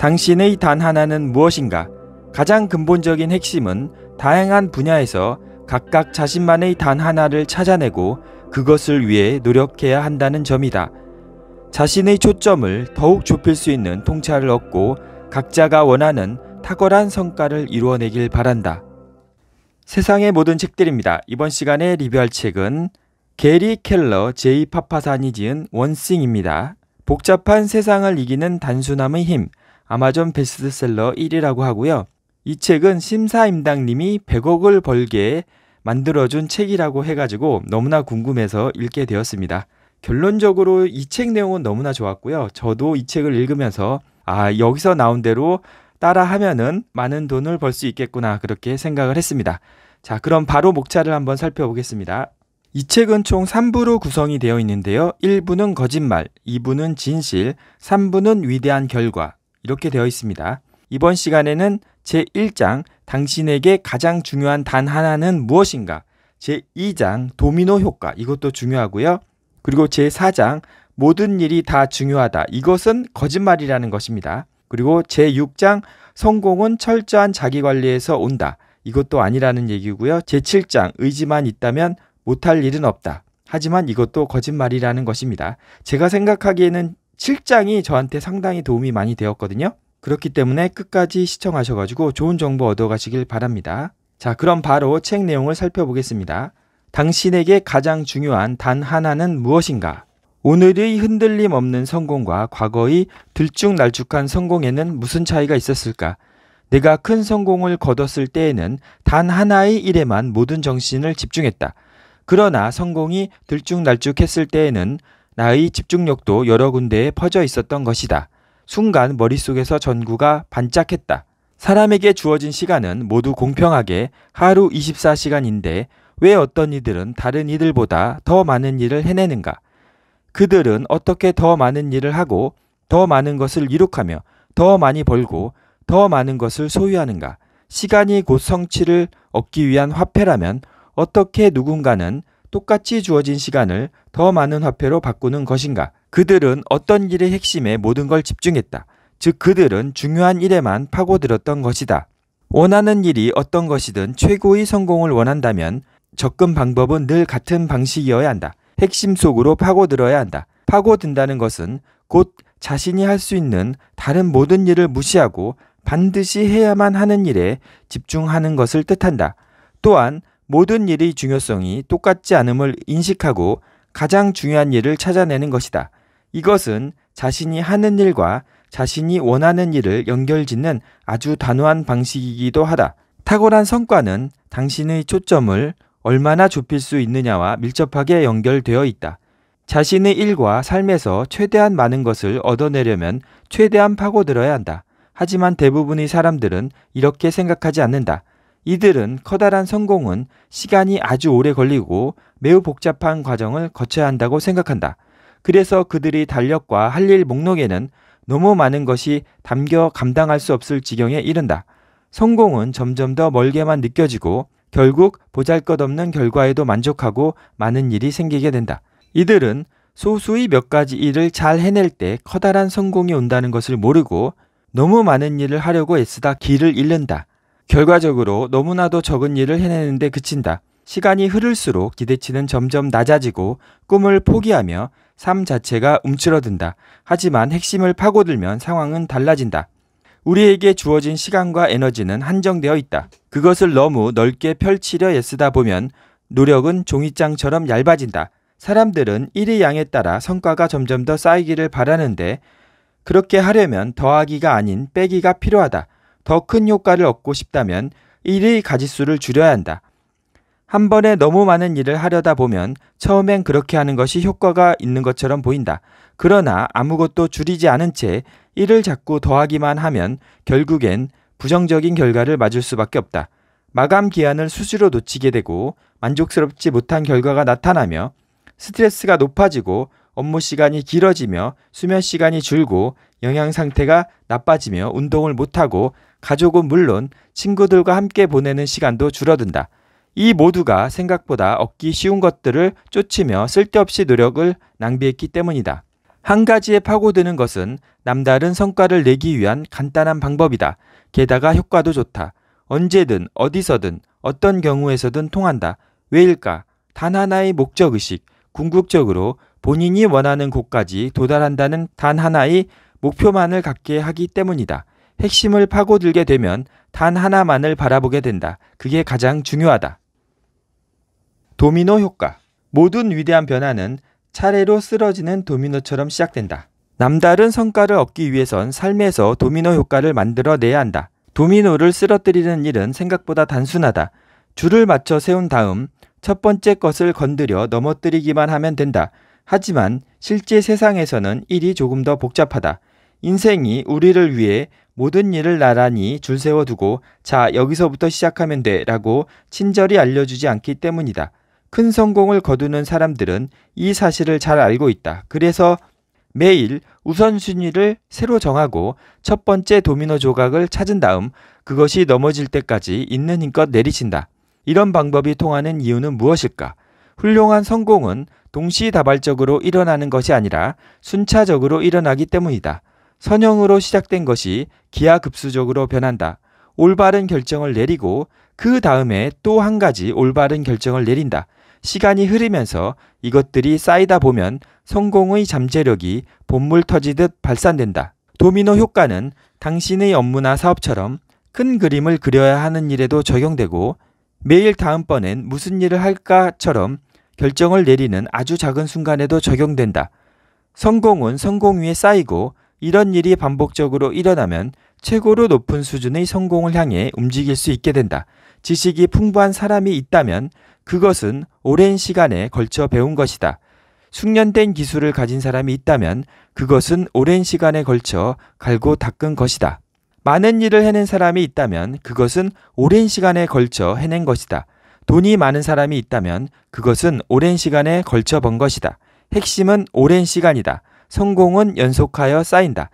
당신의 단 하나는 무엇인가? 가장 근본적인 핵심은 다양한 분야에서 각각 자신만의 단 하나를 찾아내고 그것을 위해 노력해야 한다는 점이다. 자신의 초점을 더욱 좁힐 수 있는 통찰을 얻고 각자가 원하는 탁월한 성과를 이루어내길 바란다. 세상의 모든 책들입니다. 이번 시간에 리뷰할 책은 게리 켈러 제이 파파산이 지은 원싱입니다. 복잡한 세상을 이기는 단순함의 힘 아마존 베스트셀러 1위라고 하고요. 이 책은 심사임당님이 100억을 벌게 만들어준 책이라고 해가지고 너무나 궁금해서 읽게 되었습니다. 결론적으로 이 책 내용은 너무나 좋았고요. 저도 이 책을 읽으면서 아, 여기서 나온 대로 따라하면은 많은 돈을 벌 수 있겠구나 그렇게 생각을 했습니다. 자, 그럼 바로 목차를 한번 살펴보겠습니다. 이 책은 총 3부로 구성이 되어 있는데요. 1부는 거짓말, 2부는 진실, 3부는 위대한 결과, 이렇게 되어 있습니다. 이번 시간에는 제1장 당신에게 가장 중요한 단 하나는 무엇인가? 제2장 도미노 효과 이것도 중요하고요. 그리고 제4장 모든 일이 다 중요하다. 이것은 거짓말이라는 것입니다. 그리고 제6장 성공은 철저한 자기 관리에서 온다. 이것도 아니라는 얘기고요. 제7장 의지만 있다면 못할 일은 없다. 하지만 이것도 거짓말이라는 것입니다. 제가 생각하기에는 실장이 저한테 상당히 도움이 많이 되었거든요. 그렇기 때문에 끝까지 시청하셔가지고 좋은 정보 얻어가시길 바랍니다. 자, 그럼 바로 책 내용을 살펴보겠습니다. 당신에게 가장 중요한 단 하나는 무엇인가? 오늘의 흔들림 없는 성공과 과거의 들쭉날쭉한 성공에는 무슨 차이가 있었을까? 내가 큰 성공을 거뒀을 때에는 단 하나의 일에만 모든 정신을 집중했다. 그러나 성공이 들쭉날쭉했을 때에는 나의 집중력도 여러 군데에 퍼져 있었던 것이다. 순간 머릿속에서 전구가 반짝했다. 사람에게 주어진 시간은 모두 공평하게 하루 24시간인데 왜 어떤 이들은 다른 이들보다 더 많은 일을 해내는가? 그들은 어떻게 더 많은 일을 하고 더 많은 것을 이룩하며 더 많이 벌고 더 많은 것을 소유하는가? 시간이 곧 성취를 얻기 위한 화폐라면 어떻게 누군가는 똑같이 주어진 시간을 더 많은 화폐로 바꾸는 것인가? 그들은 어떤 일의 핵심에 모든 걸 집중했다. 즉 그들은 중요한 일에만 파고들었던 것이다. 원하는 일이 어떤 것이든 최고의 성공을 원한다면 접근 방법은 늘 같은 방식이어야 한다. 핵심 속으로 파고들어야 한다. 파고든다는 것은 곧 자신이 할 수 있는 다른 모든 일을 무시하고 반드시 해야만 하는 일에 집중하는 것을 뜻한다. 또한 모든 일의 중요성이 똑같지 않음을 인식하고 가장 중요한 일을 찾아내는 것이다. 이것은 자신이 하는 일과 자신이 원하는 일을 연결짓는 아주 단호한 방식이기도 하다. 탁월한 성과는 당신의 초점을 얼마나 좁힐 수 있느냐와 밀접하게 연결되어 있다. 자신의 일과 삶에서 최대한 많은 것을 얻어내려면 최대한 파고들어야 한다. 하지만 대부분의 사람들은 이렇게 생각하지 않는다. 이들은 커다란 성공은 시간이 아주 오래 걸리고 매우 복잡한 과정을 거쳐야 한다고 생각한다. 그래서 그들이 달력과 할 일 목록에는 너무 많은 것이 담겨 감당할 수 없을 지경에 이른다. 성공은 점점 더 멀게만 느껴지고 결국 보잘 것 없는 결과에도 만족하고 많은 일이 생기게 된다. 이들은 소수의 몇 가지 일을 잘 해낼 때 커다란 성공이 온다는 것을 모르고 너무 많은 일을 하려고 애쓰다 길을 잃는다. 결과적으로 너무나도 적은 일을 해내는데 그친다. 시간이 흐를수록 기대치는 점점 낮아지고 꿈을 포기하며 삶 자체가 움츠러든다. 하지만 핵심을 파고들면 상황은 달라진다. 우리에게 주어진 시간과 에너지는 한정되어 있다. 그것을 너무 넓게 펼치려 애쓰다 보면 노력은 종이장처럼 얇아진다. 사람들은 일의 양에 따라 성과가 점점 더 쌓이기를 바라는데 그렇게 하려면 더하기가 아닌 빼기가 필요하다. 더큰 효과를 얻고 싶다면 일의 가짓수를 줄여야 한다. 한 번에 너무 많은 일을 하려다 보면 처음엔 그렇게 하는 것이 효과가 있는 것처럼 보인다. 그러나 아무것도 줄이지 않은 채 일을 자꾸 더하기만 하면 결국엔 부정적인 결과를 맞을 수밖에 없다. 마감 기한을 수시로 놓치게 되고 만족스럽지 못한 결과가 나타나며 스트레스가 높아지고 업무 시간이 길어지며 수면 시간이 줄고 영양 상태가 나빠지며 운동을 못하고 가족은 물론 친구들과 함께 보내는 시간도 줄어든다. 이 모두가 생각보다 얻기 쉬운 것들을 쫓으며 쓸데없이 노력을 낭비했기 때문이다. 한 가지에 파고드는 것은 남다른 성과를 내기 위한 간단한 방법이다. 게다가 효과도 좋다. 언제든 어디서든 어떤 경우에서든 통한다. 왜일까? 단 하나의 목적의식, 궁극적으로 본인이 원하는 곳까지 도달한다는 단 하나의 목표만을 갖게 하기 때문이다. 핵심을 파고들게 되면 단 하나만을 바라보게 된다. 그게 가장 중요하다. 도미노 효과. 모든 위대한 변화는 차례로 쓰러지는 도미노처럼 시작된다. 남다른 성과를 얻기 위해선 삶에서 도미노 효과를 만들어내야 한다. 도미노를 쓰러뜨리는 일은 생각보다 단순하다. 줄을 맞춰 세운 다음 첫 번째 것을 건드려 넘어뜨리기만 하면 된다. 하지만 실제 세상에서는 일이 조금 더 복잡하다. 인생이 우리를 위해 모든 일을 나란히 줄 세워두고 자 여기서부터 시작하면 돼라고 친절히 알려주지 않기 때문이다. 큰 성공을 거두는 사람들은 이 사실을 잘 알고 있다. 그래서 매일 우선순위를 새로 정하고 첫 번째 도미노 조각을 찾은 다음 그것이 넘어질 때까지 있는 힘껏 내리친다. 이런 방법이 통하는 이유는 무엇일까? 훌륭한 성공은 동시다발적으로 일어나는 것이 아니라 순차적으로 일어나기 때문이다. 선형으로 시작된 것이 기하급수적으로 변한다. 올바른 결정을 내리고 그 다음에 또 한 가지 올바른 결정을 내린다. 시간이 흐르면서 이것들이 쌓이다 보면 성공의 잠재력이 본물 터지듯 발산된다. 도미노 효과는 당신의 업무나 사업처럼 큰 그림을 그려야 하는 일에도 적용되고 매일 다음번엔 무슨 일을 할까처럼 결정을 내리는 아주 작은 순간에도 적용된다. 성공은 성공 위에 쌓이고 이런 일이 반복적으로 일어나면 최고로 높은 수준의 성공을 향해 움직일 수 있게 된다. 지식이 풍부한 사람이 있다면 그것은 오랜 시간에 걸쳐 배운 것이다. 숙련된 기술을 가진 사람이 있다면 그것은 오랜 시간에 걸쳐 갈고 닦은 것이다. 많은 일을 해낸 사람이 있다면 그것은 오랜 시간에 걸쳐 해낸 것이다. 돈이 많은 사람이 있다면 그것은 오랜 시간에 걸쳐 번 것이다. 핵심은 오랜 시간이다. 성공은 연속하여 쌓인다.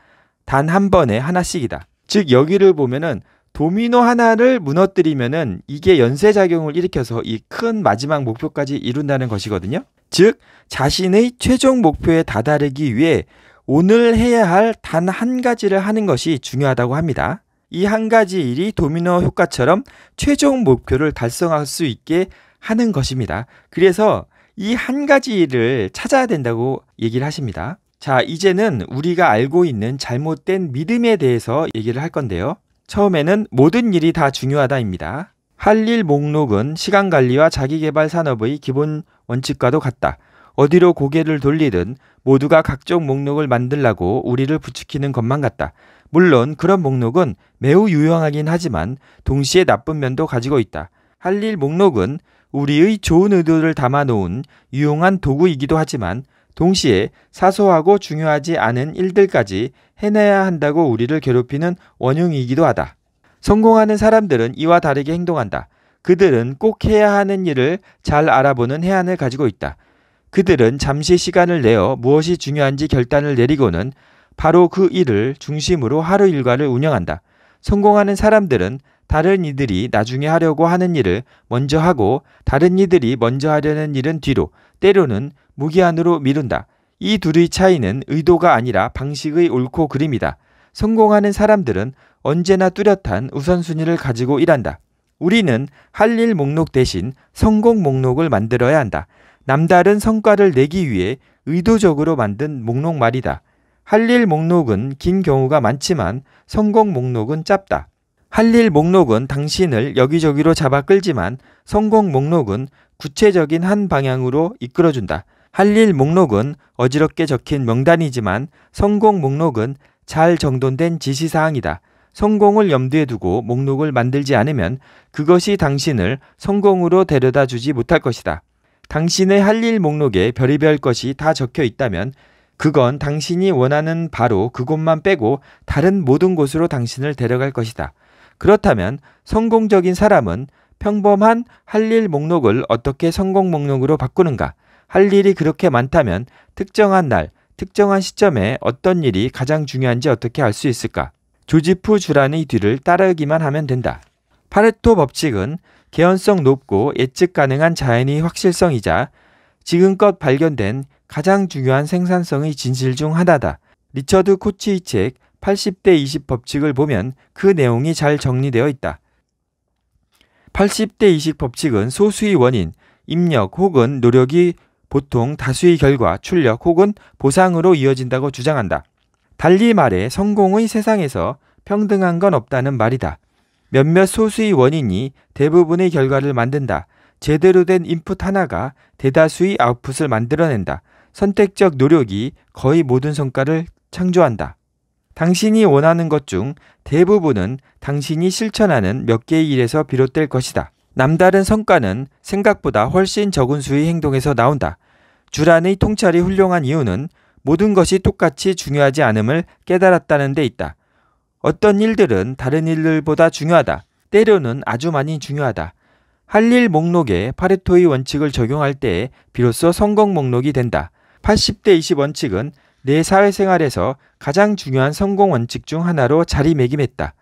단 한 번에 하나씩이다. 즉 여기를 보면은 도미노 하나를 무너뜨리면은 이게 연쇄 작용을 일으켜서 이 큰 마지막 목표까지 이룬다는 것이거든요. 즉 자신의 최종 목표에 다다르기 위해 오늘 해야 할 단 한 가지를 하는 것이 중요하다고 합니다. 이 한 가지 일이 도미노 효과처럼 최종 목표를 달성할 수 있게 하는 것입니다. 그래서 이 한 가지 일을 찾아야 된다고 얘기를 하십니다. 자, 이제는 우리가 알고 있는 잘못된 믿음에 대해서 얘기를 할 건데요. 처음에는 모든 일이 다 중요하다입니다. 할 일 목록은 시간 관리와 자기개발 산업의 기본 원칙과도 같다. 어디로 고개를 돌리든 모두가 각종 목록을 만들라고 우리를 부추기는 것만 같다. 물론 그런 목록은 매우 유용하긴 하지만 동시에 나쁜 면도 가지고 있다. 할 일 목록은 우리의 좋은 의도를 담아 놓은 유용한 도구이기도 하지만 동시에 사소하고 중요하지 않은 일들까지 해내야 한다고 우리를 괴롭히는 원흉이기도 하다. 성공하는 사람들은 이와 다르게 행동한다. 그들은 꼭 해야 하는 일을 잘 알아보는 해안을 가지고 있다. 그들은 잠시 시간을 내어 무엇이 중요한지 결단을 내리고는 바로 그 일을 중심으로 하루 일과를 운영한다. 성공하는 사람들은 다른 이들이 나중에 하려고 하는 일을 먼저 하고 다른 이들이 먼저 하려는 일은 뒤로 때로는 무기한으로 미룬다. 이 둘의 차이는 의도가 아니라 방식의 옳고 그림이다. 성공하는 사람들은 언제나 뚜렷한 우선순위를 가지고 일한다. 우리는 할 일 목록 대신 성공 목록을 만들어야 한다. 남다른 성과를 내기 위해 의도적으로 만든 목록 말이다. 할 일 목록은 긴 경우가 많지만 성공 목록은 짧다. 할 일 목록은 당신을 여기저기로 잡아 끌지만 성공 목록은 구체적인 한 방향으로 이끌어준다. 할일 목록은 어지럽게 적힌 명단이지만 성공 목록은 잘 정돈된 지시사항이다. 성공을 염두에 두고 목록을 만들지 않으면 그것이 당신을 성공으로 데려다 주지 못할 것이다. 당신의 할 일 목록에 별의별 것이 다 적혀 있다면 그건 당신이 원하는 바로 그곳만 빼고 다른 모든 곳으로 당신을 데려갈 것이다. 그렇다면 성공적인 사람은 평범한 할 일 목록을 어떻게 성공 목록으로 바꾸는가? 할 일이 그렇게 많다면 특정한 날, 특정한 시점에 어떤 일이 가장 중요한지 어떻게 알 수 있을까? 조지프 주란의 뒤를 따르기만 하면 된다. 파레토 법칙은 개연성 높고 예측 가능한 자연의 확실성이자 지금껏 발견된 가장 중요한 생산성의 진실 중 하나다. 리처드 코치의 책 80대 20 법칙을 보면 그 내용이 잘 정리되어 있다. 80대 20 법칙은 소수의 원인, 입력 혹은 노력이 보통 다수의 결과, 출력 혹은 보상으로 이어진다고 주장한다. 달리 말해 성공의 세상에서 평등한 건 없다는 말이다. 몇몇 소수의 원인이 대부분의 결과를 만든다. 제대로 된 인풋 하나가 대다수의 아웃풋을 만들어낸다. 선택적 노력이 거의 모든 성과를 창조한다. 당신이 원하는 것 중 대부분은 당신이 실천하는 몇 개의 일에서 비롯될 것이다. 남다른 성과는 생각보다 훨씬 적은 수의 행동에서 나온다. 주란의 통찰이 훌륭한 이유는 모든 것이 똑같이 중요하지 않음을 깨달았다는 데 있다. 어떤 일들은 다른 일들보다 중요하다. 때로는 아주 많이 중요하다. 할 일 목록에 파레토의 원칙을 적용할 때에 비로소 성공 목록이 된다. 80대 20 원칙은 내 사회생활에서 가장 중요한 성공 원칙 중 하나로 자리매김했다.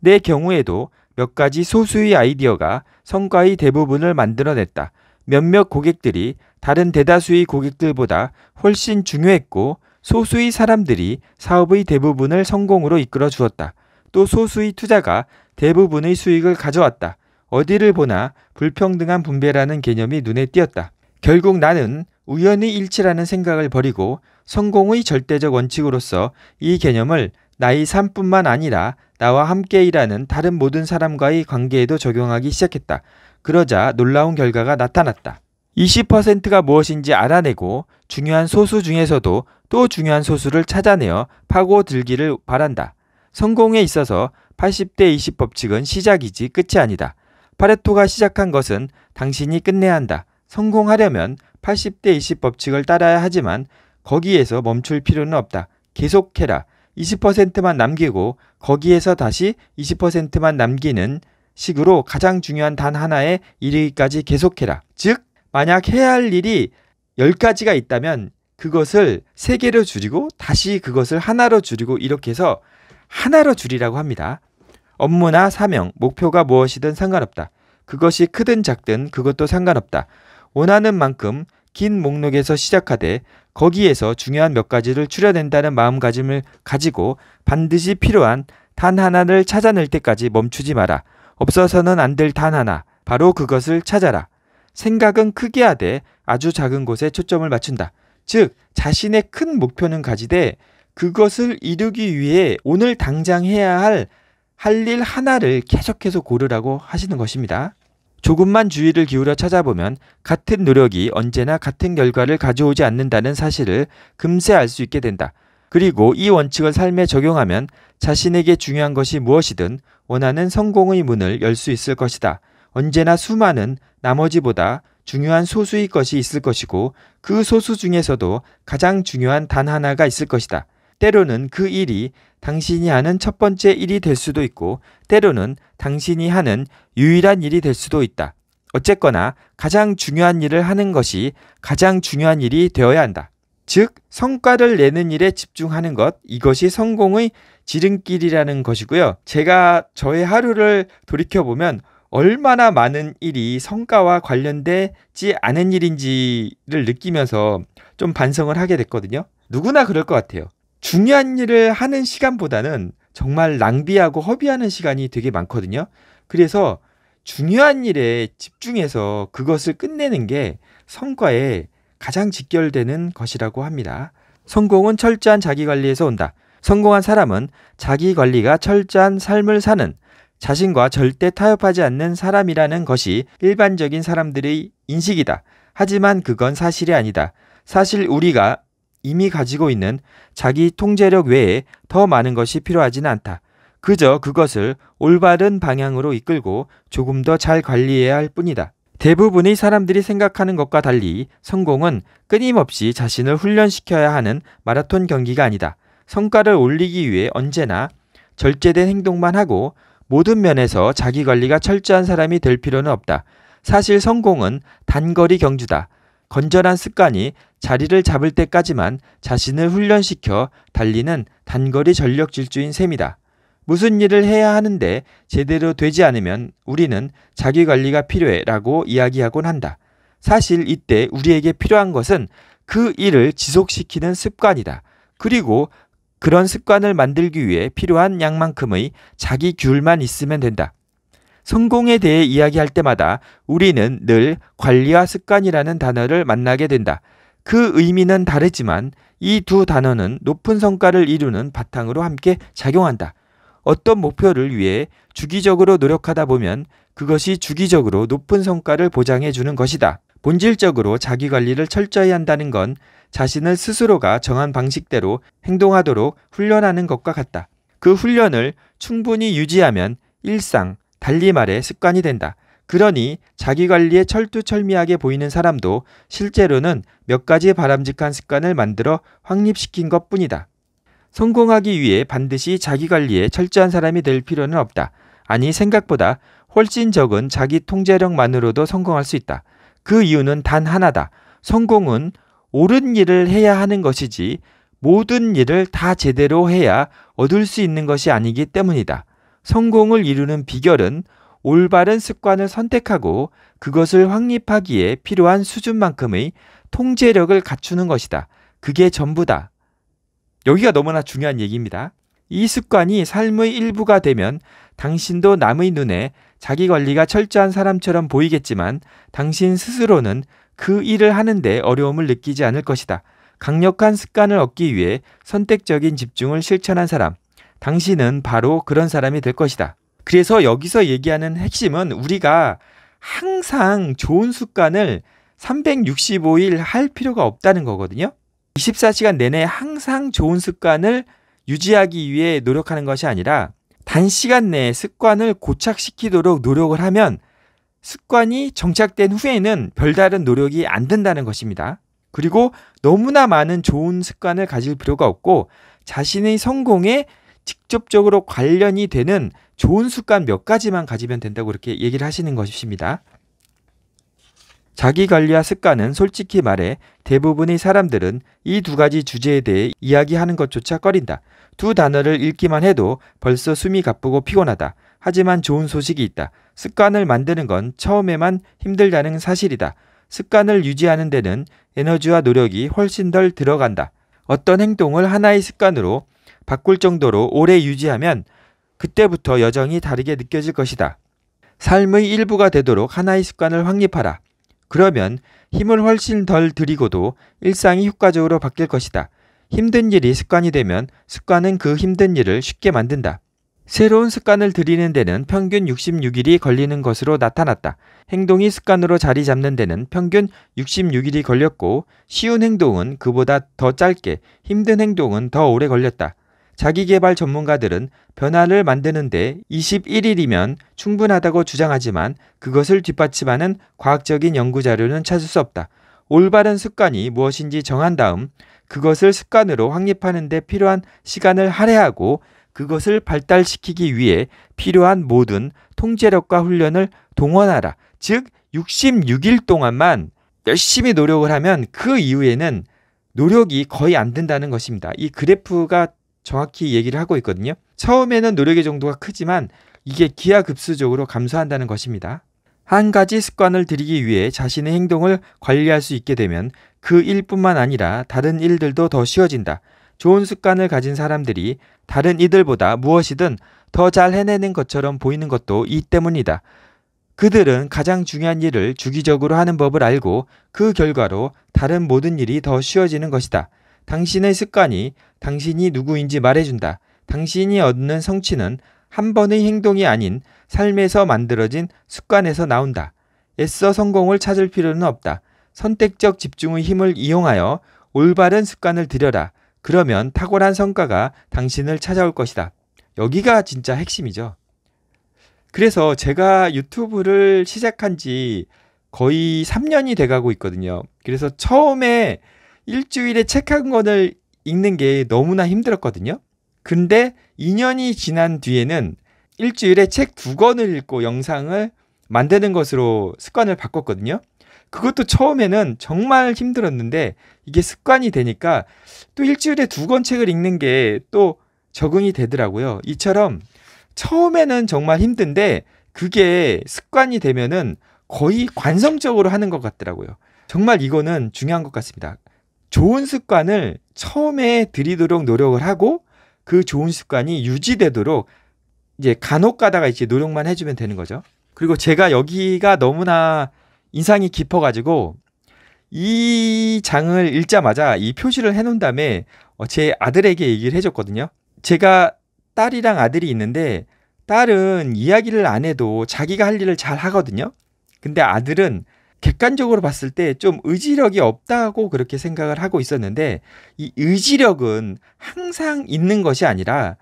내 경우에도 몇 가지 소수의 아이디어가 성과의 대부분을 만들어냈다. 몇몇 고객들이 다른 대다수의 고객들보다 훨씬 중요했고 소수의 사람들이 사업의 대부분을 성공으로 이끌어 주었다. 또 소수의 투자가 대부분의 수익을 가져왔다. 어디를 보나 불평등한 분배라는 개념이 눈에 띄었다. 결국 나는 우연의 일치라는 생각을 버리고 성공의 절대적 원칙으로서 이 개념을 나의 삶뿐만 아니라 나와 함께 일하는 다른 모든 사람과의 관계에도 적용하기 시작했다. 그러자 놀라운 결과가 나타났다. 20%가 무엇인지 알아내고 중요한 소수 중에서도 또 중요한 소수를 찾아내어 파고들기를 바란다. 성공에 있어서 80대 20 법칙은 시작이지 끝이 아니다. 파레토가 시작한 것은 당신이 끝내야 한다. 성공하려면 80대 20 법칙을 따라야 하지만 거기에서 멈출 필요는 없다. 계속해라. 20%만 남기고 거기에서 다시 20%만 남기는 식으로 가장 중요한 단 하나에 이르기까지 계속해라. 즉, 만약 해야 할 일이 10가지가 있다면 그것을 3개로 줄이고 다시 그것을 하나로 줄이고 이렇게 해서 하나로 줄이라고 합니다. 업무나 사명, 목표가 무엇이든 상관없다. 그것이 크든 작든 그것도 상관없다. 원하는 만큼 긴 목록에서 시작하되 거기에서 중요한 몇 가지를 추려낸다는 마음가짐을 가지고 반드시 필요한 단 하나를 찾아낼 때까지 멈추지 마라. 없어서는 안 될 단 하나, 바로 그것을 찾아라. 생각은 크게 하되 아주 작은 곳에 초점을 맞춘다. 즉, 자신의 큰 목표는 가지되 그것을 이루기 위해 오늘 당장 해야 할 할 일 하나를 계속해서 고르라고 하시는 것입니다. 조금만 주의를 기울여 찾아보면 같은 노력이 언제나 같은 결과를 가져오지 않는다는 사실을 금세 알 수 있게 된다. 그리고 이 원칙을 삶에 적용하면 자신에게 중요한 것이 무엇이든 원하는 성공의 문을 열 수 있을 것이다. 언제나 수많은 나머지보다 중요한 소수의 것이 있을 것이고 그 소수 중에서도 가장 중요한 단 하나가 있을 것이다. 때로는 그 일이 당신이 하는 첫 번째 일이 될 수도 있고 때로는 당신이 하는 유일한 일이 될 수도 있다. 어쨌거나 가장 중요한 일을 하는 것이 가장 중요한 일이 되어야 한다. 즉, 성과를 내는 일에 집중하는 것, 이것이 성공의 지름길이라는 것이고요. 제가 저의 하루를 돌이켜보면 얼마나 많은 일이 성과와 관련되지 않은 일인지를 느끼면서 좀 반성을 하게 됐거든요. 누구나 그럴 것 같아요. 중요한 일을 하는 시간보다는 정말 낭비하고 허비하는 시간이 되게 많거든요. 그래서 중요한 일에 집중해서 그것을 끝내는 게 성과에 가장 직결되는 것이라고 합니다. 성공은 철저한 자기관리에서 온다. 성공한 사람은 자기관리가 철저한 삶을 사는 자신과 절대 타협하지 않는 사람이라는 것이 일반적인 사람들의 인식이다. 하지만 그건 사실이 아니다. 사실 우리가 이미 가지고 있는 자기 통제력 외에 더 많은 것이 필요하진 않다. 그저 그것을 올바른 방향으로 이끌고 조금 더 잘 관리해야 할 뿐이다. 대부분의 사람들이 생각하는 것과 달리 성공은 끊임없이 자신을 훈련시켜야 하는 마라톤 경기가 아니다. 성과를 올리기 위해 언제나 절제된 행동만 하고 모든 면에서 자기 관리가 철저한 사람이 될 필요는 없다. 사실 성공은 단거리 경주다. 건전한 습관이 자리를 잡을 때까지만 자신을 훈련시켜 달리는 단거리 전력 질주인 셈이다. 무슨 일을 해야 하는데 제대로 되지 않으면 우리는 자기 관리가 필요해 라고 이야기하곤 한다. 사실 이때 우리에게 필요한 것은 그 일을 지속시키는 습관이다. 그리고 그런 습관을 만들기 위해 필요한 양만큼의 자기 규율만 있으면 된다. 성공에 대해 이야기할 때마다 우리는 늘 관리와 습관이라는 단어를 만나게 된다. 그 의미는 다르지만 이 두 단어는 높은 성과를 이루는 바탕으로 함께 작용한다. 어떤 목표를 위해 주기적으로 노력하다 보면 그것이 주기적으로 높은 성과를 보장해 주는 것이다. 본질적으로 자기 관리를 철저히 한다는 건 자신을 스스로가 정한 방식대로 행동하도록 훈련하는 것과 같다. 그 훈련을 충분히 유지하면 일상, 달리 말해 습관이 된다. 그러니 자기관리에 철두철미하게 보이는 사람도 실제로는 몇 가지 바람직한 습관을 만들어 확립시킨 것 뿐이다. 성공하기 위해 반드시 자기관리에 철저한 사람이 될 필요는 없다. 아니, 생각보다 훨씬 적은 자기 통제력만으로도 성공할 수 있다. 그 이유는 단 하나다. 성공은 옳은 일을 해야 하는 것이지 모든 일을 다 제대로 해야 얻을 수 있는 것이 아니기 때문이다. 성공을 이루는 비결은 올바른 습관을 선택하고 그것을 확립하기에 필요한 수준만큼의 통제력을 갖추는 것이다. 그게 전부다. 여기가 너무나 중요한 얘기입니다. 이 습관이 삶의 일부가 되면 당신도 남의 눈에 자기 관리가 철저한 사람처럼 보이겠지만 당신 스스로는 그 일을 하는데 어려움을 느끼지 않을 것이다. 강력한 습관을 얻기 위해 선택적인 집중을 실천한 사람, 당신은 바로 그런 사람이 될 것이다. 그래서 여기서 얘기하는 핵심은 우리가 항상 좋은 습관을 365일 할 필요가 없다는 거거든요. 24시간 내내 항상 좋은 습관을 유지하기 위해 노력하는 것이 아니라 단시간 내에 습관을 고착시키도록 노력을 하면 습관이 정착된 후에는 별다른 노력이 안 된다는 것입니다. 그리고 너무나 많은 좋은 습관을 가질 필요가 없고 자신의 성공에 직접적으로 관련이 되는 좋은 습관 몇 가지만 가지면 된다고 이렇게 얘기를 하시는 것입니다. 자기 관리와 습관은 솔직히 말해 대부분의 사람들은 이 두 가지 주제에 대해 이야기하는 것조차 꺼린다. 두 단어를 읽기만 해도 벌써 숨이 가쁘고 피곤하다. 하지만 좋은 소식이 있다. 습관을 만드는 건 처음에만 힘들다는 사실이다. 습관을 유지하는 데는 에너지와 노력이 훨씬 덜 들어간다. 어떤 행동을 하나의 습관으로 바꿀 정도로 오래 유지하면 그때부터 여정이 다르게 느껴질 것이다. 삶의 일부가 되도록 하나의 습관을 확립하라. 그러면 힘을 훨씬 덜 들이고도 일상이 효과적으로 바뀔 것이다. 힘든 일이 습관이 되면 습관은 그 힘든 일을 쉽게 만든다. 새로운 습관을 들이는 데는 평균 66일이 걸리는 것으로 나타났다. 행동이 습관으로 자리 잡는 데는 평균 66일이 걸렸고 쉬운 행동은 그보다 더 짧게 힘든 행동은 더 오래 걸렸다. 자기개발 전문가들은 변화를 만드는데 21일이면 충분하다고 주장하지만 그것을 뒷받침하는 과학적인 연구 자료는 찾을 수 없다. 올바른 습관이 무엇인지 정한 다음 그것을 습관으로 확립하는 데 필요한 시간을 할애하고 그것을 발달시키기 위해 필요한 모든 통제력과 훈련을 동원하라. 즉 66일 동안만 열심히 노력을 하면 그 이후에는 노력이 거의 안 된다는 것입니다. 이 그래프가 정확히 얘기를 하고 있거든요. 처음에는 노력의 정도가 크지만 이게 기하급수적으로 감소한다는 것입니다. 한 가지 습관을 들이기 위해 자신의 행동을 관리할 수 있게 되면 그 일뿐만 아니라 다른 일들도 더 쉬워진다. 좋은 습관을 가진 사람들이 다른 이들보다 무엇이든 더 잘 해내는 것처럼 보이는 것도 이 때문이다. 그들은 가장 중요한 일을 주기적으로 하는 법을 알고 그 결과로 다른 모든 일이 더 쉬워지는 것이다. 당신의 습관이 당신이 누구인지 말해준다. 당신이 얻는 성취는 한 번의 행동이 아닌 삶에서 만들어진 습관에서 나온다. 애써 성공을 찾을 필요는 없다. 선택적 집중의 힘을 이용하여 올바른 습관을 들여라. 그러면 탁월한 성과가 당신을 찾아올 것이다. 여기가 진짜 핵심이죠. 그래서 제가 유튜브를 시작한 지 거의 3년이 돼가고 있거든요. 그래서 처음에 일주일에 책 한 권을 읽는 게 너무나 힘들었거든요. 근데 2년이 지난 뒤에는 일주일에 책 두 권을 읽고 영상을 만드는 것으로 습관을 바꿨거든요. 그것도 처음에는 정말 힘들었는데 이게 습관이 되니까 또 일주일에 두 권 책을 읽는 게 또 적응이 되더라고요. 이처럼 처음에는 정말 힘든데 그게 습관이 되면은 거의 관성적으로 하는 것 같더라고요. 정말 이거는 중요한 것 같습니다. 좋은 습관을 처음에 들이도록 노력을 하고 그 좋은 습관이 유지되도록 이제 간혹 가다가 이제 노력만 해주면 되는 거죠. 그리고 제가 여기가 너무나 인상이 깊어가지고 이 장을 읽자마자 이 표시를 해놓은 다음에 어, 제 아들에게 얘기를 해줬거든요. 제가 딸이랑 아들이 있는데 딸은 이야기를 안 해도 자기가 할 일을 잘 하거든요. 근데 아들은 객관적으로 봤을 때 좀 의지력이 없다고 그렇게 생각을 하고 있었는데 이 의지력은 항상 있는 것이 아니라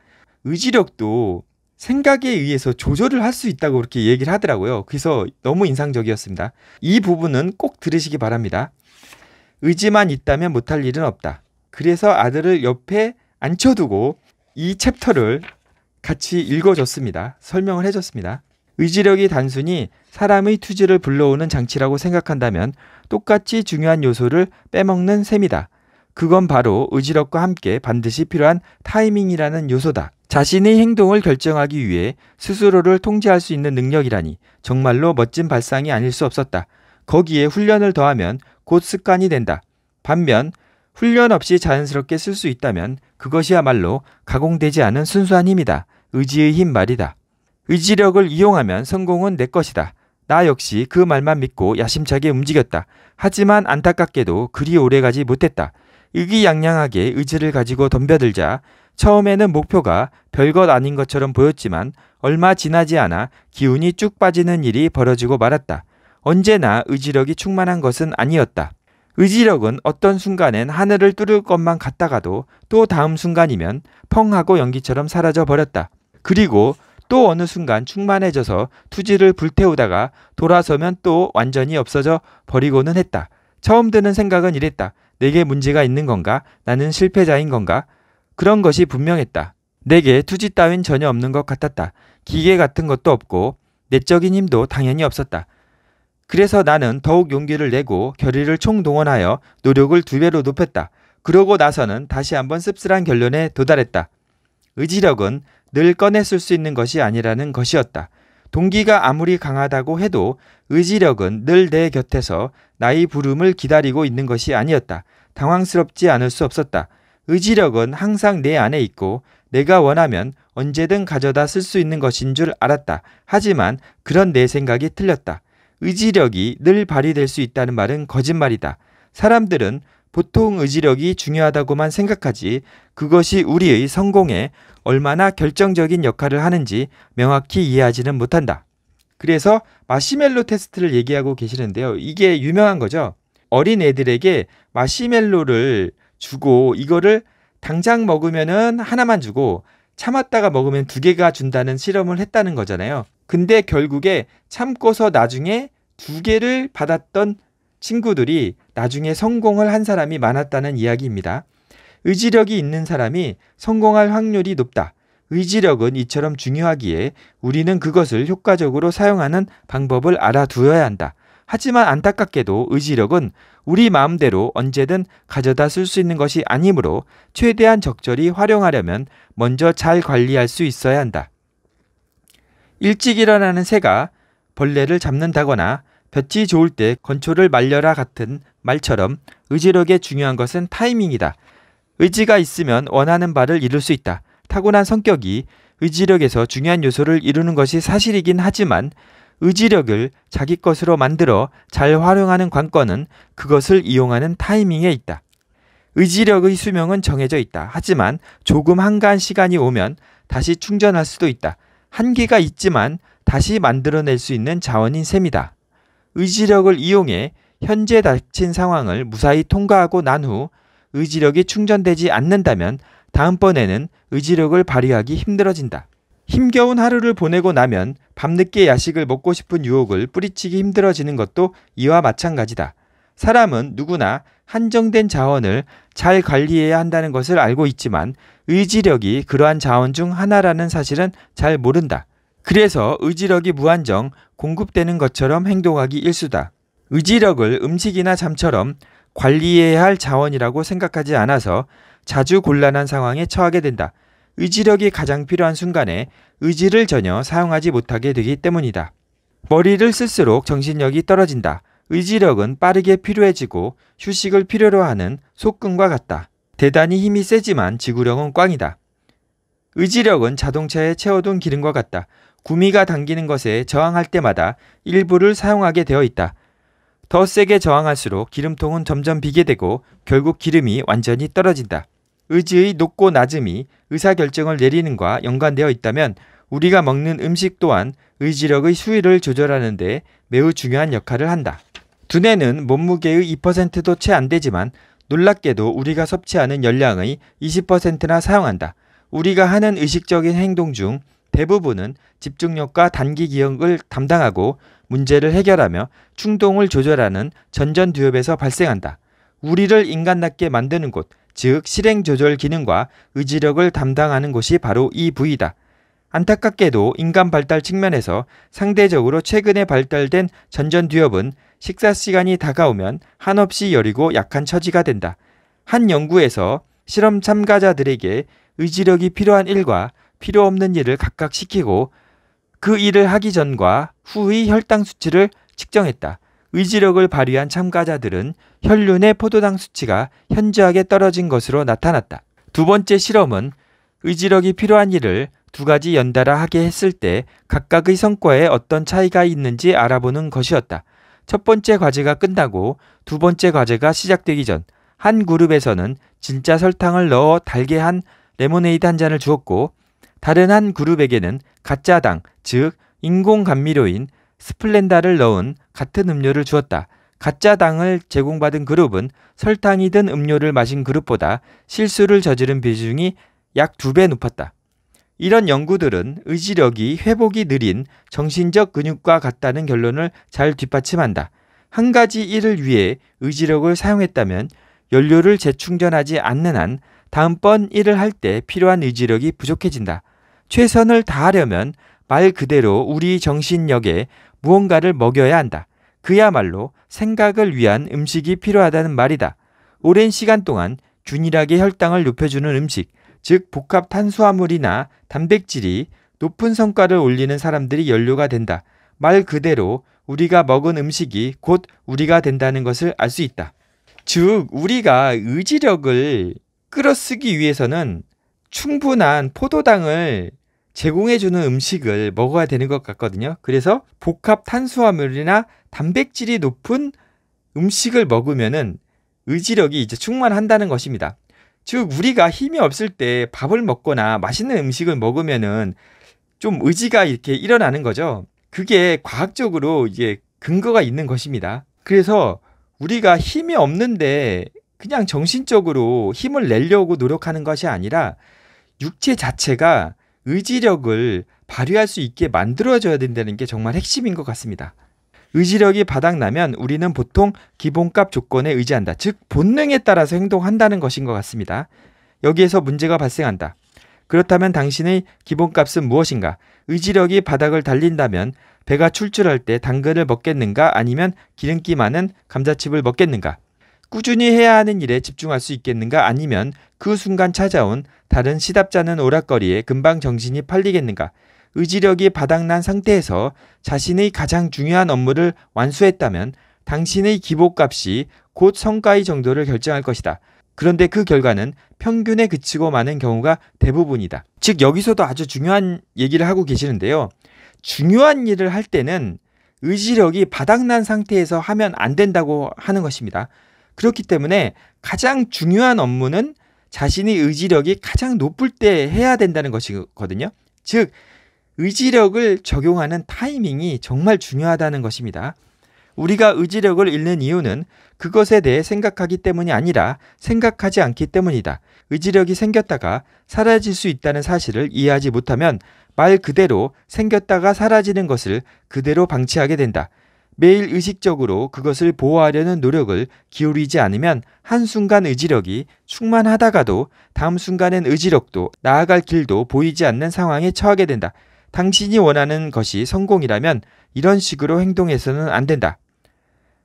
의지력도 생각에 의해서 조절을 할 수 있다고 그렇게 얘기를 하더라고요. 그래서 너무 인상적이었습니다. 이 부분은 꼭 들으시기 바랍니다. 의지만 있다면 못할 일은 없다. 그래서 아들을 옆에 앉혀두고 이 챕터를 같이 읽어줬습니다. 설명을 해줬습니다. 의지력이 단순히 사람의 투지를 불러오는 장치라고 생각한다면 똑같이 중요한 요소를 빼먹는 셈이다. 그건 바로 의지력과 함께 반드시 필요한 타이밍이라는 요소다. 자신의 행동을 결정하기 위해 스스로를 통제할 수 있는 능력이라니 정말로 멋진 발상이 아닐 수 없었다. 거기에 훈련을 더하면 곧 습관이 된다. 반면 훈련 없이 자연스럽게 쓸 수 있다면 그것이야말로 가공되지 않은 순수한 힘이다. 의지의 힘 말이다. 의지력을 이용하면 성공은 내 것이다. 나 역시 그 말만 믿고 야심차게 움직였다. 하지만 안타깝게도 그리 오래가지 못했다. 의기양양하게 의지를 가지고 덤벼들자 처음에는 목표가 별것 아닌 것처럼 보였지만 얼마 지나지 않아 기운이 쭉 빠지는 일이 벌어지고 말았다. 언제나 의지력이 충만한 것은 아니었다. 의지력은 어떤 순간엔 하늘을 뚫을 것만 같다가도 또 다음 순간이면 펑 하고 연기처럼 사라져 버렸다. 그리고 또 어느 순간 충만해져서 투지를 불태우다가 돌아서면 또 완전히 없어져 버리고는 했다. 처음 드는 생각은 이랬다. 내게 문제가 있는 건가? 나는 실패자인 건가? 그런 것이 분명했다. 내게 투지 따윈 전혀 없는 것 같았다. 기계 같은 것도 없고 내적인 힘도 당연히 없었다. 그래서 나는 더욱 용기를 내고 결의를 총동원하여 노력을 두 배로 높였다. 그러고 나서는 다시 한번 씁쓸한 결론에 도달했다. 의지력은 늘 꺼내 쓸 수 있는 것이 아니라는 것이었다. 동기가 아무리 강하다고 해도 의지력은 늘 내 곁에서 나의 부름을 기다리고 있는 것이 아니었다. 당황스럽지 않을 수 없었다. 의지력은 항상 내 안에 있고 내가 원하면 언제든 가져다 쓸 수 있는 것인 줄 알았다. 하지만 그런 내 생각이 틀렸다. 의지력이 늘 발휘될 수 있다는 말은 거짓말이다. 사람들은 보통 의지력이 중요하다고만 생각하지 그것이 우리의 성공에 얼마나 결정적인 역할을 하는지 명확히 이해하지는 못한다. 그래서 마시멜로 테스트를 얘기하고 계시는데요. 이게 유명한 거죠. 어린 애들에게 마시멜로를 주고 이거를 당장 먹으면은 하나만 주고 참았다가 먹으면 두 개가 준다는 실험을 했다는 거잖아요. 근데 결국에 참고서 나중에 두 개를 받았던 친구들이 나중에 성공을 한 사람이 많았다는 이야기입니다. 의지력이 있는 사람이 성공할 확률이 높다. 의지력은 이처럼 중요하기에 우리는 그것을 효과적으로 사용하는 방법을 알아두어야 한다. 하지만 안타깝게도 의지력은 우리 마음대로 언제든 가져다 쓸 수 있는 것이 아니므로 최대한 적절히 활용하려면 먼저 잘 관리할 수 있어야 한다. 일찍 일어나는 새가 벌레를 잡는다거나 볕이 좋을 때 건초를 말려라 같은 말처럼 의지력에 중요한 것은 타이밍이다. 의지가 있으면 원하는 바를 이룰 수 있다. 타고난 성격이 의지력에서 중요한 요소를 이루는 것이 사실이긴 하지만 의지력을 자기 것으로 만들어 잘 활용하는 관건은 그것을 이용하는 타이밍에 있다. 의지력의 수명은 정해져 있다. 하지만 조금 한가한 시간이 오면 다시 충전할 수도 있다. 한계가 있지만 다시 만들어낼 수 있는 자원인 셈이다. 의지력을 이용해 현재 닥친 상황을 무사히 통과하고 난 후 의지력이 충전되지 않는다면 다음번에는 의지력을 발휘하기 힘들어진다. 힘겨운 하루를 보내고 나면 밤늦게 야식을 먹고 싶은 유혹을 뿌리치기 힘들어지는 것도 이와 마찬가지다. 사람은 누구나 한정된 자원을 잘 관리해야 한다는 것을 알고 있지만 의지력이 그러한 자원 중 하나라는 사실은 잘 모른다. 그래서 의지력이 무한정 공급되는 것처럼 행동하기 일수다. 의지력을 음식이나 잠처럼 관리해야 할 자원이라고 생각하지 않아서 자주 곤란한 상황에 처하게 된다. 의지력이 가장 필요한 순간에 의지를 전혀 사용하지 못하게 되기 때문이다. 머리를 쓸수록 정신력이 떨어진다. 의지력은 빠르게 필요해지고 휴식을 필요로 하는 속근과 같다. 대단히 힘이 세지만 지구력은 꽝이다. 의지력은 자동차에 채워둔 기름과 같다. 구미가 당기는 것에 저항할 때마다 일부를 사용하게 되어 있다. 더 세게 저항할수록 기름통은 점점 비게 되고 결국 기름이 완전히 떨어진다. 의지의 높고 낮음이 의사결정을 내리는과 연관되어 있다면 우리가 먹는 음식 또한 의지력의 수위를 조절하는 데 매우 중요한 역할을 한다. 두뇌는 몸무게의 2%도 채 안 되지만 놀랍게도 우리가 섭취하는 열량의 20%나 사용한다. 우리가 하는 의식적인 행동 중 대부분은 집중력과 단기 기억을 담당하고 문제를 해결하며 충동을 조절하는 전전두엽에서 발생한다. 우리를 인간답게 만드는 곳, 즉 실행 조절 기능과 의지력을 담당하는 곳이 바로 이 부위다. 안타깝게도 인간 발달 측면에서 상대적으로 최근에 발달된 전전두엽은 식사 시간이 다가오면 한없이 여리고 약한 처지가 된다. 한 연구에서 실험 참가자들에게 의지력이 필요한 일과 필요 없는 일을 각각 시키고 그 일을 하기 전과 후의 혈당 수치를 측정했다. 의지력을 발휘한 참가자들은 혈륜의 포도당 수치가 현저하게 떨어진 것으로 나타났다. 두 번째 실험은 의지력이 필요한 일을 두 가지 연달아 하게 했을 때 각각의 성과에 어떤 차이가 있는지 알아보는 것이었다. 첫 번째 과제가 끝나고 두 번째 과제가 시작되기 전 한 그룹에서는 진짜 설탕을 넣어 달게 한 레모네이드 한 잔을 주었고 다른 한 그룹에게는 가짜 당, 즉 인공 감미료인 스플렌다를 넣은 같은 음료를 주었다. 가짜 당을 제공받은 그룹은 설탕이 든 음료를 마신 그룹보다 실수를 저지른 비중이 약 두 배 높았다. 이런 연구들은 의지력이 회복이 느린 정신적 근육과 같다는 결론을 잘 뒷받침한다. 한 가지 일을 위해 의지력을 사용했다면 연료를 재충전하지 않는 한 다음번 일을 할 때 필요한 의지력이 부족해진다. 최선을 다하려면 말 그대로 우리 정신력에 무언가를 먹여야 한다. 그야말로 생각을 위한 음식이 필요하다는 말이다. 오랜 시간 동안 균일하게 혈당을 높여주는 음식, 즉 복합 탄수화물이나 단백질이 높은 성과를 올리는 사람들이 연료가 된다. 말 그대로 우리가 먹은 음식이 곧 우리가 된다는 것을 알 수 있다. 즉, 우리가 의지력을 끌어쓰기 위해서는 충분한 포도당을 제공해주는 음식을 먹어야 되는 것 같거든요. 그래서 복합 탄수화물이나 단백질이 높은 음식을 먹으면은 의지력이 이제 충만한다는 것입니다. 즉 우리가 힘이 없을 때 밥을 먹거나 맛있는 음식을 먹으면은 좀 의지가 이렇게 일어나는 거죠. 그게 과학적으로 이제 근거가 있는 것입니다. 그래서 우리가 힘이 없는데 그냥 정신적으로 힘을 내려고 노력하는 것이 아니라 육체 자체가 의지력을 발휘할 수 있게 만들어져야 된다는 게 정말 핵심인 것 같습니다. 의지력이 바닥나면 우리는 보통 기본값 조건에 의지한다. 즉, 본능에 따라서 행동한다는 것인 것 같습니다. 여기에서 문제가 발생한다. 그렇다면 당신의 기본값은 무엇인가? 의지력이 바닥을 달린다면 배가 출출할 때 당근을 먹겠는가? 아니면 기름기 많은 감자칩을 먹겠는가? 꾸준히 해야 하는 일에 집중할 수 있겠는가 아니면 그 순간 찾아온 다른 시답잖은 오락거리에 금방 정신이 팔리겠는가 의지력이 바닥난 상태에서 자신의 가장 중요한 업무를 완수했다면 당신의 기복값이 곧 성과의 정도를 결정할 것이다. 그런데 그 결과는 평균에 그치고 마는 경우가 대부분이다. 즉 여기서도 아주 중요한 얘기를 하고 계시는데요. 중요한 일을 할 때는 의지력이 바닥난 상태에서 하면 안 된다고 하는 것입니다. 그렇기 때문에 가장 중요한 업무는 자신의 의지력이 가장 높을 때 해야 된다는 것이거든요. 즉, 의지력을 적용하는 타이밍이 정말 중요하다는 것입니다. 우리가 의지력을 잃는 이유는 그것에 대해 생각하기 때문이 아니라 생각하지 않기 때문이다. 의지력이 생겼다가 사라질 수 있다는 사실을 이해하지 못하면 말 그대로 생겼다가 사라지는 것을 그대로 방치하게 된다. 매일 의식적으로 그것을 보호하려는 노력을 기울이지 않으면 한순간 의지력이 충만하다가도 다음 순간엔 의지력도 나아갈 길도 보이지 않는 상황에 처하게 된다. 당신이 원하는 것이 성공이라면 이런 식으로 행동해서는 안 된다.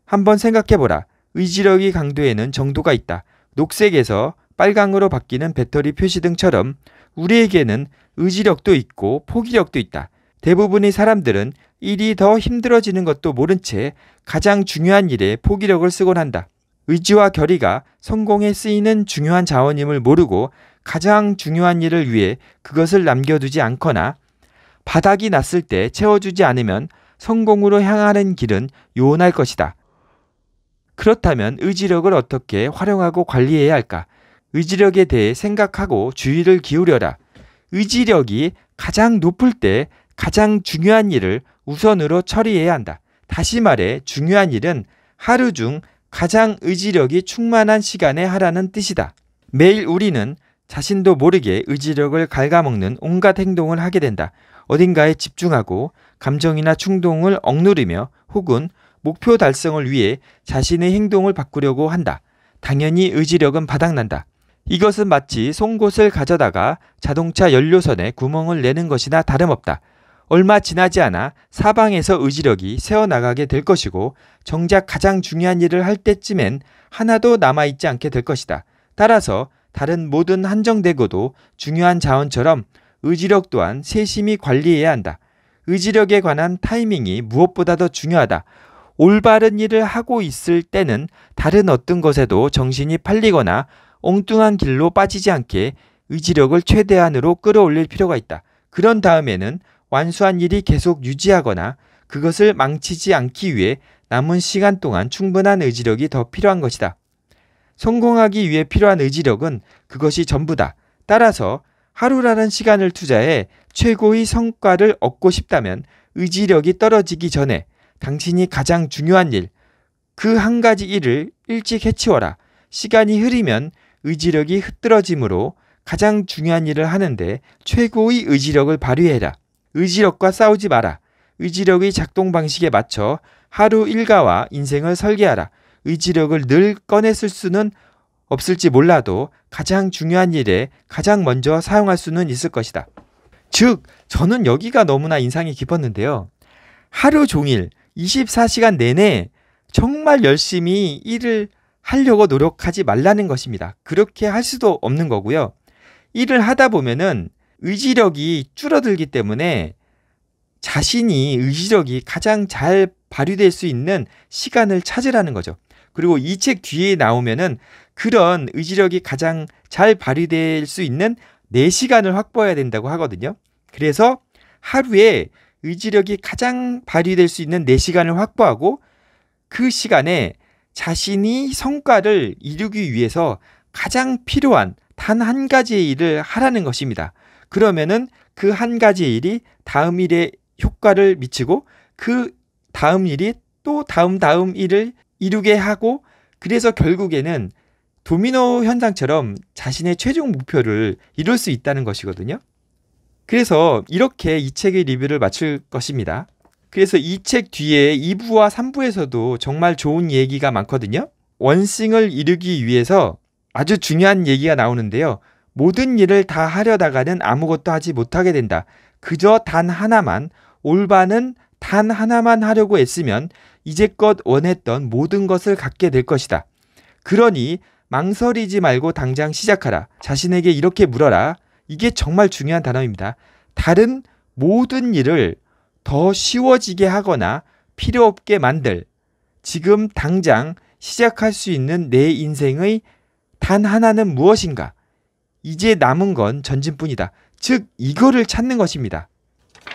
한번 생각해보라. 의지력이 강도에는 정도가 있다. 녹색에서 빨강으로 바뀌는 배터리 표시 등처럼 우리에게는 의지력도 있고 포기력도 있다. 대부분의 사람들은 일이 더 힘들어지는 것도 모른 채 가장 중요한 일에 포기력을 쓰곤 한다. 의지와 결의가 성공에 쓰이는 중요한 자원임을 모르고 가장 중요한 일을 위해 그것을 남겨두지 않거나 바닥이 났을 때 채워주지 않으면 성공으로 향하는 길은 요원할 것이다. 그렇다면 의지력을 어떻게 활용하고 관리해야 할까? 의지력에 대해 생각하고 주의를 기울여라. 의지력이 가장 높을 때 가장 중요한 일을 우선으로 처리해야 한다. 다시 말해 중요한 일은 하루 중 가장 의지력이 충만한 시간에 하라는 뜻이다. 매일 우리는 자신도 모르게 의지력을 갉아먹는 온갖 행동을 하게 된다. 어딘가에 집중하고 감정이나 충동을 억누르며 혹은 목표 달성을 위해 자신의 행동을 바꾸려고 한다. 당연히 의지력은 바닥난다. 이것은 마치 송곳을 가져다가 자동차 연료선에 구멍을 내는 것이나 다름없다. 얼마 지나지 않아 사방에서 의지력이 새어나가게 될 것이고 정작 가장 중요한 일을 할 때쯤엔 하나도 남아있지 않게 될 것이다. 따라서 다른 모든 한정되고도 중요한 자원처럼 의지력 또한 세심히 관리해야 한다. 의지력에 관한 타이밍이 무엇보다 도 중요하다. 올바른 일을 하고 있을 때는 다른 어떤 것에도 정신이 팔리거나 엉뚱한 길로 빠지지 않게 의지력을 최대한으로 끌어올릴 필요가 있다. 그런 다음에는 완수한 일이 계속 유지하거나 그것을 망치지 않기 위해 남은 시간 동안 충분한 의지력이 더 필요한 것이다. 성공하기 위해 필요한 의지력은 그것이 전부다. 따라서 하루라는 시간을 투자해 최고의 성과를 얻고 싶다면 의지력이 떨어지기 전에 당신이 가장 중요한 일, 그 한 가지 일을 일찍 해치워라. 시간이 흐리면 의지력이 흐트러지므로 가장 중요한 일을 하는데 최고의 의지력을 발휘해라. 의지력과 싸우지 마라. 의지력의 작동 방식에 맞춰 하루 일과와 인생을 설계하라. 의지력을 늘꺼냈을 수는 없을지 몰라도 가장 중요한 일에 가장 먼저 사용할 수는 있을 것이다. 즉, 저는 여기가 너무나 인상이 깊었는데요. 하루 종일 24시간 내내 정말 열심히 일을 하려고 노력하지 말라는 것입니다. 그렇게 할 수도 없는 거고요. 일을 하다 보면은 의지력이 줄어들기 때문에 자신이 의지력이 가장 잘 발휘될 수 있는 시간을 찾으라는 거죠. 그리고 이 책 뒤에 나오면은 그런 의지력이 가장 잘 발휘될 수 있는 4시간을 확보해야 된다고 하거든요. 그래서 하루에 의지력이 가장 발휘될 수 있는 4시간을 확보하고 그 시간에 자신이 성과를 이루기 위해서 가장 필요한 단 한 가지의 일을 하라는 것입니다. 그러면은 그 한 가지 일이 다음 일에 효과를 미치고 그 다음 일이 또 다음 다음 일을 이루게 하고 그래서 결국에는 도미노 현상처럼 자신의 최종 목표를 이룰 수 있다는 것이거든요. 그래서 이렇게 이 책의 리뷰를 마칠 것입니다. 그래서 이 책 뒤에 2부와 3부에서도 정말 좋은 얘기가 많거든요. 원싱을 이루기 위해서 아주 중요한 얘기가 나오는데요. 모든 일을 다 하려다가는 아무것도 하지 못하게 된다. 그저 단 하나만, 올바는 단 하나만 하려고 애쓰면 이제껏 원했던 모든 것을 갖게 될 것이다. 그러니 망설이지 말고 당장 시작하라. 자신에게 이렇게 물어라. 이게 정말 중요한 단어입니다. 다른 모든 일을 더 쉬워지게 하거나 필요 없게 만들 지금 당장 시작할 수 있는 내 인생의 단 하나는 무엇인가? 이제 남은 건 전진뿐이다. 즉, 이거를 찾는 것입니다.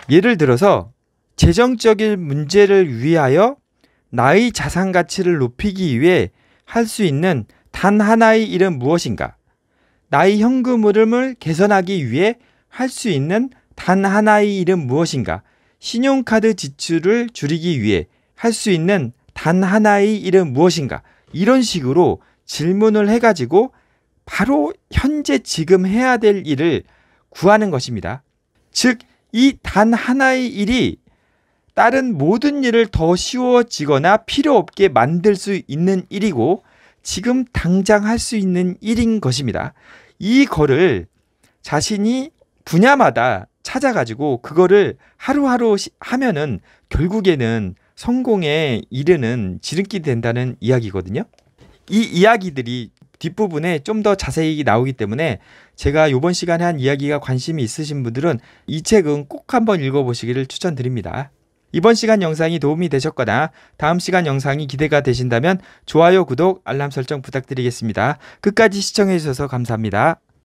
예를 들어서 재정적인 문제를 위하여 나의 자산 가치를 높이기 위해 할 수 있는 단 하나의 일은 무엇인가? 나의 현금 흐름을 개선하기 위해 할 수 있는 단 하나의 일은 무엇인가? 신용카드 지출을 줄이기 위해 할 수 있는 단 하나의 일은 무엇인가? 이런 식으로 질문을 해가지고 바로 현재 지금 해야 될 일을 구하는 것입니다. 즉, 이 단 하나의 일이 다른 모든 일을 더 쉬워지거나 필요 없게 만들 수 있는 일이고 지금 당장 할 수 있는 일인 것입니다. 이 거를 자신이 분야마다 찾아가지고 그거를 하루하루 하면은 결국에는 성공에 이르는 지름길이 된다는 이야기거든요. 이 이야기들이 뒷부분에 좀 더 자세히 나오기 때문에 제가 요번 시간에 한 이야기가 관심이 있으신 분들은 이 책은 꼭 한번 읽어보시기를 추천드립니다. 이번 시간 영상이 도움이 되셨거나 다음 시간 영상이 기대가 되신다면 좋아요, 구독, 알람 설정 부탁드리겠습니다. 끝까지 시청해주셔서 감사합니다.